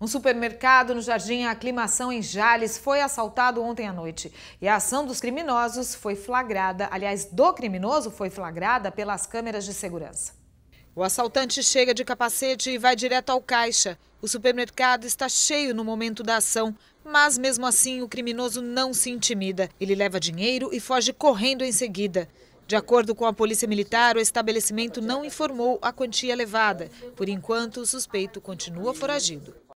Um supermercado no Jardim Aclimação, em Jales, foi assaltado ontem à noite. E a ação dos criminosos foi flagrada, aliás, do criminoso foi flagrada pelas câmeras de segurança. O assaltante chega de capacete e vai direto ao caixa. O supermercado está cheio no momento da ação, mas mesmo assim o criminoso não se intimida. Ele leva dinheiro e foge correndo em seguida. De acordo com a Polícia Militar, o estabelecimento não informou a quantia levada. Por enquanto, o suspeito continua foragido.